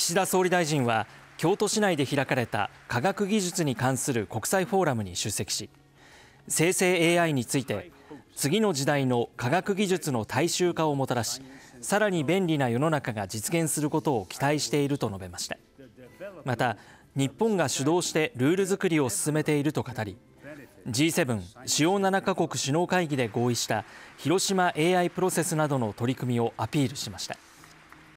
岸田総理大臣は京都市内で開かれた科学技術に関する国際フォーラムに出席し生成 AI について次の時代の科学技術の大衆化をもたらしさらに便利な世の中が実現することを期待していると述べましたまた日本が主導してルール作りを進めていると語り G7 主要7カ国首脳会議で合意した広島 AI プロセスなどの取り組みをアピールしました